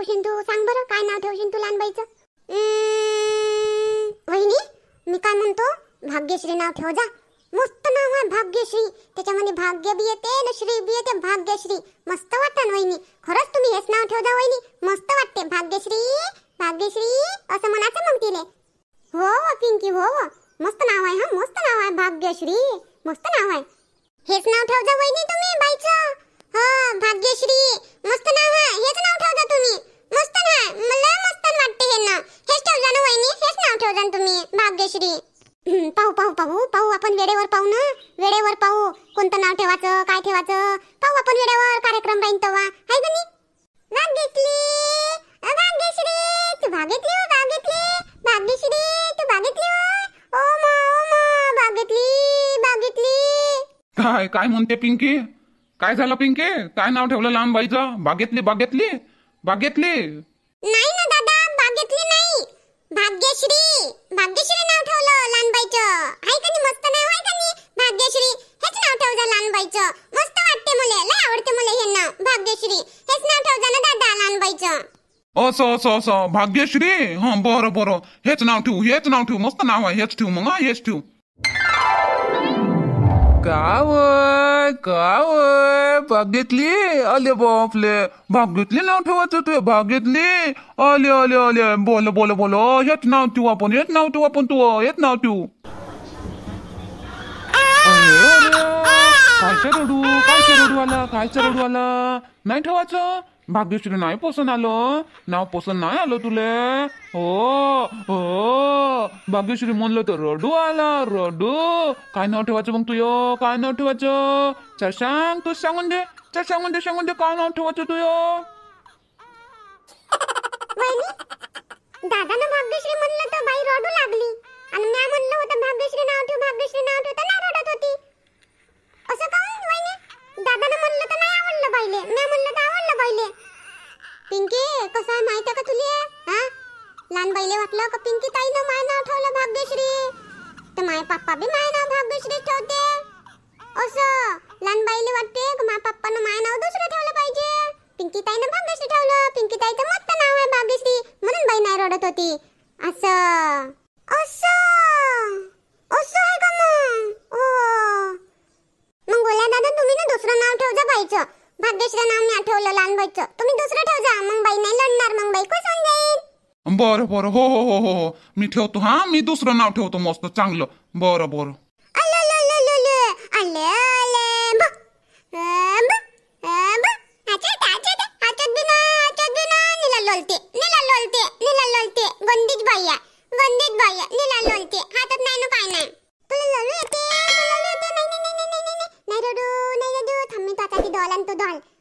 ठेवशील तू सांग बरं काय नाव ठेवशील तू लहानबाईचं वहिनी मी काय म्हणतो भाग्यश्री नाव ठेव जा मस्त नाव आहे भाग्यश्री त्याच्यामध्ये भाग्य बी येते ना श्री बी येते भाग्यश्री मस्त वाटतं वहिनी खरंच तुम्ही हेच नाव ठेव जा वहिनी मस्त वाटते भाग्यश्री भाग्यश्री असं म्हणायचं मग तिने हो पिंकी हो मस्त नाव आहे हा मस्त नाव आहे भाग्यश्री मस्त नाव आहे हेच नाव ठेव जा वहिनी तुम्ही बाईचं हो भाग्यश्री मस्त नाव हेच नाव ठेवजा तुम्ही मस्त नाव मला मस्त वाटते हे ना हेच ठेवजा ना वहिनी हेच नाव ठेवजा तुम्ही भाग्यश्री पाहू पाहू पाहू पाहू आपण वेळेवर पाहू ना वेळेवर पाहू कोणतं नाव ठेवायचं काय ठेवायचं पाहू आपण वेळेवर कार्यक्रम राहीन तेव्हा आहे का नाही भाग्यश्री तू भाग हो भाग भाग्यश्री तू भाग हो ओ मा ओ मा भाग घेतली काय काय म्हणते पिंकी काय झालं पिंके काय नाव ठेवलं लहान बाईचं बागेतली बागेतली बागेतली नाही ना दादा बागेतली नाही भाग्यश्री भाग्यश्री नाव ठेवलं लहान बाईचं आहे का नाही मस्त नाव आहे का नाही भाग्यश्री हेच नाव ठेवजा लहान बाईचं मस्त वाटते मुले लय आवडते मुले हे नाव भाग्यश्री हेच नाव ठेवजा ना दादा लहान बाईचं असं असं असं भाग्यश्री हो बरं बरं हेच नाव ठेवू हेच नाव ठेवू मस्त नाव आहे हेच ठेवू मग हेच ठेवू गाव काय काय आले अले बापले घेतली नाव ठेवायचं तू भाग्येतली आले आले अले बोल बोल बोल येत नाव तू आपण येत नाव तू आपण तू येत नाव तू कायचं रडू कायचं रडू आला कायचं रडू आलं नाही ठेवायचं भाग्यश्री नाही पोसन आलो नाव पोसन नाही आलो तुले हो हो भाग्यश्री म्हणलं तर रडू आला रडू काय नाव ठेवायचं मग काय नाव ठेवायचं चल सांग तू सांगून दे चल सांगून काय नाव तुयो तू यो म्हणलं तर बाई रडू लागली आणि मी म्हणलं होतं भाग्यश्री नाव ठेव भाग्यश्री नाव ठेव तर नाही रडत होती असं काऊन हो, वहिनी दादानं म्हणलं तर नाही आवडलं बाईले मी म्हणलं तर आवडलं बाईले पिंकी कसं आहे माहिती आहे का तुला लहान म्हटलं वाटलं का पिंकी ताईनं माय नाव ठेवलं भाग्यश्री तर माय पप्पा बी माय नाव भाग्यश्री ठेवते असं लहान बाईले वाटते का माय पप्पानं माय नाव दुसरं ठेवलं पाहिजे पिंकी ताईनं भाग्यश्री ठेवलं पिंकी ताईचं मस्त नाव आहे भाग्यश्री म्हणून बाई नाही रडत होती असं असं असं आहे ओ मग बोला दादा तुम्ही ना दुसरं नाव ठेवजा बाईचं भाग्यश्री नाव मी आठवलं लहान तुम्ही दुसरं ठेवजा मग बाई नाही लढणार मग बाई कोण जाईल बरं बरं हो हो, हो हो हो मी ठेवतो हा मी दुसरं नाव ठेवतो मस्त चांगलं बरं बरं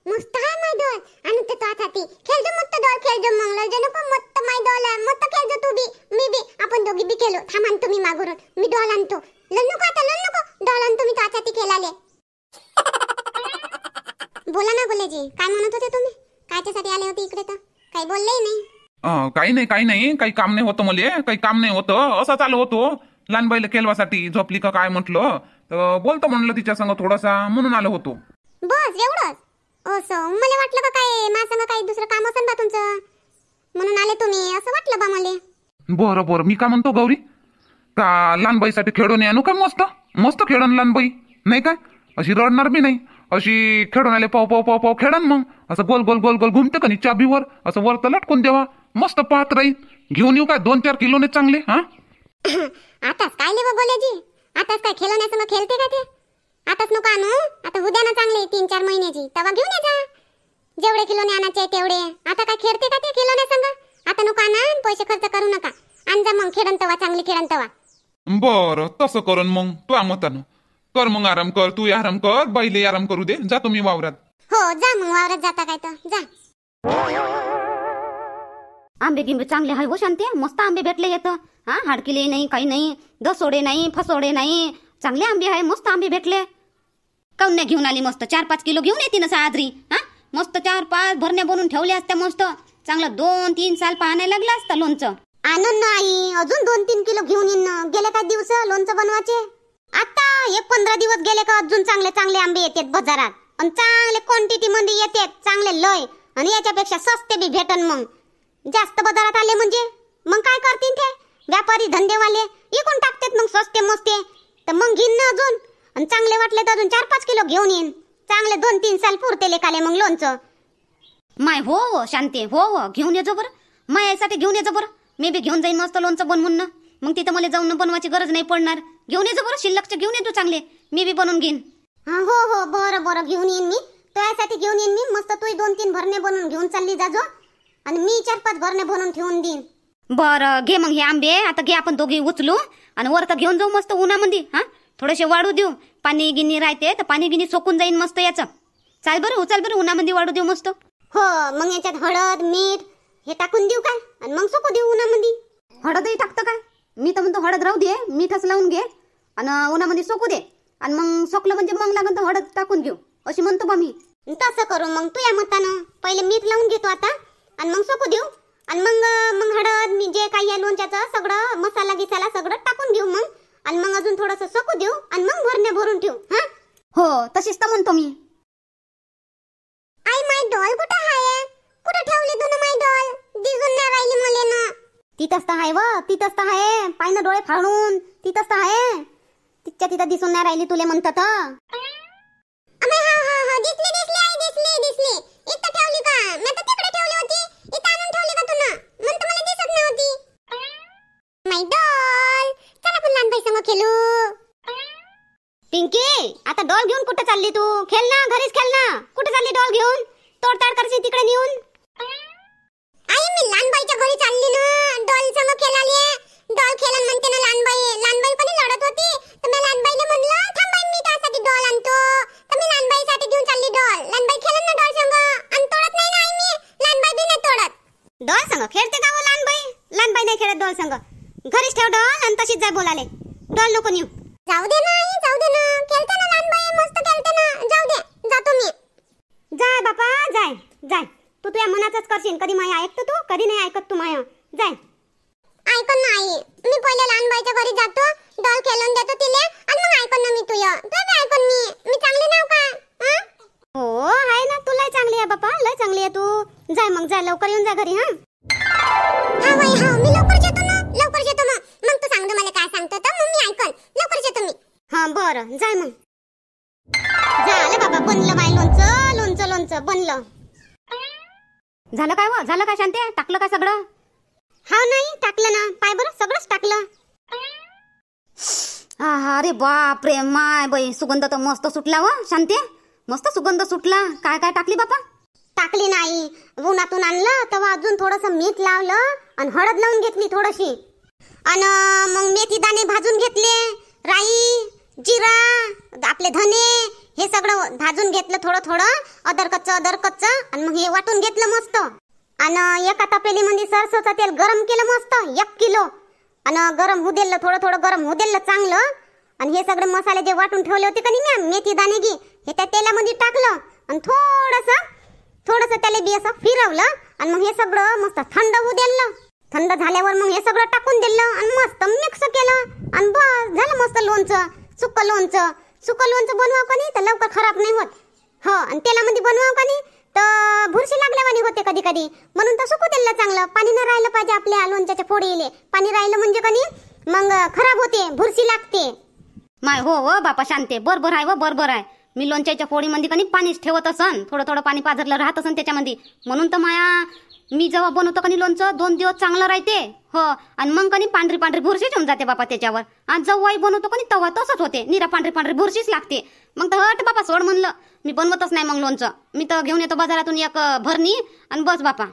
मस्त माय डॉल आणि ते तो आता ती मस्त डॉल खेळजो मंगल पण केलो थांब आणतो मी मागून मी डॉल आणतो लढ नको आता लल्लू नको डॉल आणतो मी त्याच्या ती केलाले बोला ना जी काय म्हणत होते तुम्ही काच्यासाठी आले होते इकडे तर काही बोलले नाही काही नाही काही नाही काही काम नाही होतं मला काही काम नाही होतं असं चालू होतो लहान बैल केलवासाठी झोपली का काय म्हटलं तर बोलतो म्हणलं तिच्या संग थोडासा म्हणून आलो होतो बस एवढं असं मला वाटलं का काय माझ्या संग काही दुसरं काम असेल बा तुमचं म्हणून आले तुम्ही असं वाटलं बा मला बरं बरं मी का म्हणतो गौरी का लहानबाईसाठी खेळून आणू का मस्त मस्त खेळण लहानबाई नाही काय अशी रडणार मी नाही अशी खेळून आले पाव पाव पाव पाव खेळण मग असं गोल गोल गोल गोल घुमते का नाही चाबीवर असं वर तर लटकून देवा मस्त पाहत राहील घेऊन येऊ काय दोन चार ने चांगले हा आता काय लिव बोलेजी आताच काय खेळण्याचं मग खेळते का ते आताच नको आणू आता उद्या ना चांगले तीन चार महिन्याची तेव्हा घेऊन ये जा जेवढे किलोने आणायचे तेवढे आता काय खेळते का ते किलोने सांगा आता नको आणा पैसे खर्च करू नका जा मग खेळन तवा चांगली खेळन तवा बर तसं करून मग तू आमतान कर मग आराम कर तू आराम कर बाईले आराम करू दे जा तुम्ही वावरात हो जा मग वावरात जाता काय तर जा आंबे गिंबे चांगले हाय हो शांती मस्त आंबे भेटले येत हा हाडकिले नाही काही नाही दसोडे नाही फसोडे नाही चांगले आंबे आहे मस्त आंबे भेटले काऊन घेऊन आली मस्त चार पाच किलो घेऊन येते ना साजरी हा मस्त चार पाच भरण्या बनवून ठेवले असत्या मस्त चांगलं दोन तीन साल पाहायला लागला असता लोणचं आनंद नाही अजून दोन तीन किलो घेऊन येईन गेले काय दिवस लोणचं बनवायचे आता एक पंधरा दिवस गेले का अजून चांगले चांगले आंबे येतात बाजारात आणि चांगले क्वांटिटी मध्ये येतात चांगले लय आणि याच्यापेक्षा सस्ते बी भेटन मग जास्त बाजारात आले म्हणजे मग काय करतील ते व्यापारी धंदेवाले इकून टाकतात मग स्वस्ते मस्ते तर मग घेईन ना अजून आणि चांगले वाटले तर अजून चार पाच किलो घेऊन येईन चांगले दोन तीन साल पुरते लेखाले मग लोणचं माय हो हो शांती हो हो घेऊन येजो बरं माय यासाठी घेऊन येजो बरं मी बी घेऊन जाईन मस्त लोणचं बनवून ना मग तिथं मला जाऊन बनवायची गरज नाही पडणार घेऊन येजो बरं शिल्लकचं घेऊन येतो चांगले मी बी बनवून घेईन हो हो बरं बरं घेऊन येईन मी तो घेऊन येईन मी मस्त तू दोन तीन भरणे बनवून घेऊन चालली जाजो आणि मी चार पाच भरणे बनवून ठेवून देईन बरं घे मग हे आंबे आता घे आपण दोघे उचलू आणि वर तर घेऊन जाऊ मस्त उन्हामध्ये हां थोडेसे वाढू देऊ पाणी गिनी राहते तर पाणी गिनी सोकून जाईन मस्त याचं चाल बरं उचल बरं उन्हामध्ये वाढू देऊ मस्त हो मग याच्यात हळद मीठ हे टाकून देऊ काय आणि मग सोपं देऊ उन्हामध्ये हळदही टाकतो काय मी तर म्हणतो हळद राहू दे मीठच लावून घे आणि उन्हामध्ये सोकू दे आणि मग सोकलं म्हणजे मग लागन तर हळद टाकून घेऊ अशी म्हणतो बा मी तसं करू मग तू या मतानं पहिले मीठ लावून घेतो आता आणि मग सोकू देऊ आणि मग मग हळद मी जे काही आहे लोणच्याचं सगळं मसाला गिसाला सगळं टाकून देऊ मग आणि मग अजून थोडस सोकू देऊ आणि मग भरण्या भरून ठेवू हा हो तशीच तर म्हणतो मी डॉल कुठं हाय कुठे ठेवले तू माय डॉल दिसून नाही राहिली मले ना तिथंच तर हाय व तिथंच तर हाय पाय डोळे फाडून तिथंच तर हाय तिच्या तिथं दिसून नाही राहिले तुले म्हणतात अरे हा हा हा दिसली दिसली आई दिसली दिसली इथं ठेवली का मी तर तिकडे ठेवली होती इथं आणून ठेवली का तू ना म्हणतो मला दिसत नव्हती माय डॉल चला पण लहान संग खेळू पिंकी आता डॉल घेऊन कुठं चालली तू खेळ ना घरीच खेळ ना कुठे चालली डॉल घेऊन तोडताड करशील तिकडे नेऊन आई मी लानबाईच्या घरी चालली ना डॉल संग खेळाली डॉल खेळन म्हणते ना लानबाई लानबाई पण लढत होती तर मी लानबाईने म्हणलं थांब बाई मी त्यासाठी डॉल आणतो तर मी साठी घेऊन चालली डॉल लानबाई खेळन ना डॉल संग आणि तोडत नाही ना आई मी लानबाई बी नाही तोडत डॉल संग खेळते का वो लानबाई लहानबाई नाही खेळत डॉल संग घरीच ठेव डॉल आणि तशीच जा बोलाले डॉल नको नेऊ जाऊ दे ना आई वाटतं तू कधी नाही ऐकत तू माय जाय ऐकून नाही मी पहिले लहान बाईच्या घरी जातो डॉल खेळून देतो तिला आणि मग ऐकून ना मी तुय तू बी मी मी चांगली नाव का हो हाय ना तू लय चांगली आहे बापा लय चांगली आहे तू जाय मग जा लवकर येऊन जा घरी हा हा भाई हा मी लवकर येतो ना लवकर येतो मग मग तू सांग मला काय सांगतो तर मग मी ऐकन लवकर येतो मी हा बरं जाय मग झालं बाबा बनलं बाई लोणचं लोणचं लोणचं बनलं झालं काय व झालं का शांते टाकलं का सगळं हा नाही टाकलं ना पाय बरं सगळंच टाकलं अरे बाप रे माय बाई सुगंध तर मस्त सुटला व शांते मस्त सुगंध सुटला काय काय टाकली बापा टाकली नाही उन्हातून आणलं तेव्हा अजून थोडस मीठ लावलं आणि हळद लावून घेतली थोडीशी आणि मग मेथी दाणे भाजून घेतले राई जिरा आपले धने हे सगळं भाजून घेतलं थोडं थोडं अदरकच्च अदरकच्च आणि मग हे वाटून घेतलं मस्त आणि एका तपेलीमध्ये सरसोचं तेल गरम केलं मस्त एक किलो आणि गरम होऊ दिलं थोडं थोडं गरम होऊ दिलं चांगलं आणि हे सगळे मसाले जे वाटून ठेवले होते का नाही मेथी घे हे त्या तेलामध्ये टाकलं आणि थोडस थोडस त्याला बी असं फिरवलं आणि मग हे सगळं मस्त थंड होऊ दिलं थंड झाल्यावर मग हे सगळं टाकून दिलं आणि मस्त मिक्स केलं आणि बस झालं मस्त लोणचं सुक्क लोणचं सुकं लोणचं बनवाव का नाही तर लवकर खराब नाही होत हो आणि तेलामध्ये बनवाव का नाही तर भुरशी लागल्यावानी होते कधी कधी म्हणून तर सुकू तेलला चांगलं पाणी न राहिलं पाहिजे आपल्या लोणच्याच्या फोडीले पाणी राहिलं म्हणजे कधी मग खराब होते भुरशी लागते माय हो हो बापा शांते बरोबर आहे व हो, बरोबर आहे मी लोणच्याच्या फोडीमध्ये कधी पाणीच ठेवत असन थोडं थोडं पाणी पाझरलं राहत असन त्याच्यामध्ये म्हणून तर माया मी जेव्हा बनवतो कनी लोणचं दोन दिवस चांगलं राहते हो आणि मग कनी पांढरी पांढरी भुरशीच होऊन जाते बापा त्याच्यावर आणि जेव्हाही बनवतो कनी तेव्हा तसंच होते निरा पांढरी पांढरी भुरशीच लागते मग तर हट बापा सोड म्हणलं मी बनवतच नाही मग लोणचं मी तर घेऊन येतो बाजारातून एक भरणी आणि बस बापा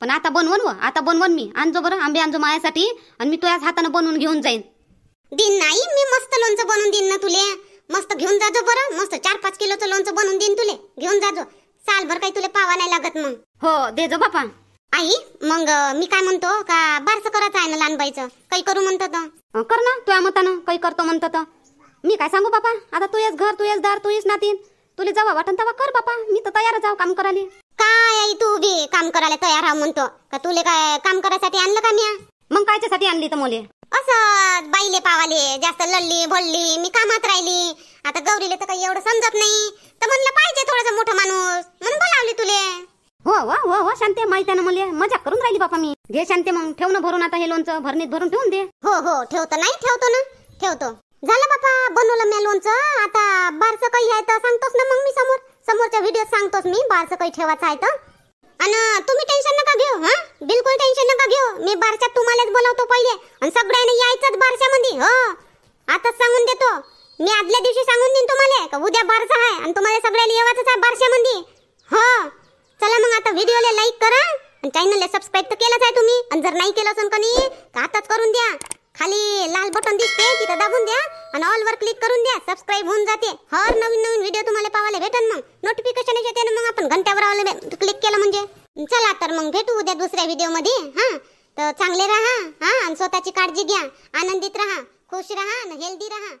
पण आता बनवन व आता बनवण मी आणजो बरं आंबे आणजो माझ्यासाठी आणि मी तुझ्याच हातानं बनवून घेऊन जाईन दिन नाही मी मस्त लोणचं बनवून देईन ना तुले मस्त घेऊन जाजो बरं मस्त चार पाच किलोचं लोणचं बनवून देईन तुले घेऊन जाजो सालभर काही तुला पावा नाही लागत मग हो दे जो बापा आई मग मी काय म्हणतो का बारसं करायचं आहे ना लहान काही करू म्हणतो तर कर ना तुझ्या मतानं काही करतो म्हणतो मी काय सांगू बापा आता तू येस घर तू येस दार तू येस नातीन तुले जावा वाटन तवा कर बापा मी तर तयार जाऊ काम करायला काय आई तू बी काम करायला तयार आहे म्हणतो का तुले काय काम करायसाठी आणलं का मी मग कायच्यासाठी आणली तर मुले असं बाईले पावाले जास्त लढली भोलली मी कामात राहिली आता गौरीले तर काही एवढं समजत नाही तर म्हणलं पाहिजे थोडस मोठं माणूस म्हणून बोलावली तुले हो वा हो वा शांते माहिती आहे ना मला मजा करून राहिली बापा मी घे शांते मग ठेव ना भरून आता हे लोणचं भरणीत भरून ठेवून दे हो हो ठेवतो नाही ठेवतो ना ठेवतो झालं बापा बनवलं मी लोणचं आता बारस काही आहे तर सांगतोस ना मग मी समोर समोरच्या व्हिडिओ सांगतोस मी बारचं काही ठेवायचं आहे तर आणि तुम्ही टेन्शन नका घेऊ हा बिलकुल टेन्शन नका घेऊ मी बारशात तुम्हालाच बोलवतो पहिले आणि सगळ्यांनी यायचं बारशामध्ये हो आताच सांगून देतो मी आदल्या दिवशी सांगून देईन तुम्हाला का उद्या बारसा आहे आणि तुम्हाला सगळ्यांनी येवाच आहे बारशामध्ये हो चला मग आता व्हिडिओला लाईक करा आणि चॅनलला सबस्क्राईब तर केलंच आहे तुम्ही आणि जर नाही केलं असेल कनी तर आताच करून द्या खाली लाल बटन दिसते तिथं दाबून द्या आणि ऑलवर क्लिक करून द्या सबस्क्राईब होऊन जाते हर नवीन नवीन व्हिडिओ तुम्हाला पाहायला भेटन मग नोटिफिकेशन येते ना मग आपण घंट्यावर क्लिक केलं म्हणजे चला तर मग भेटू उद्या दुसऱ्या व्हिडिओमध्ये हां तर चांगले राहा हां आणि स्वतःची काळजी घ्या आनंदित राहा खुश राहा आणि हेल्दी राहा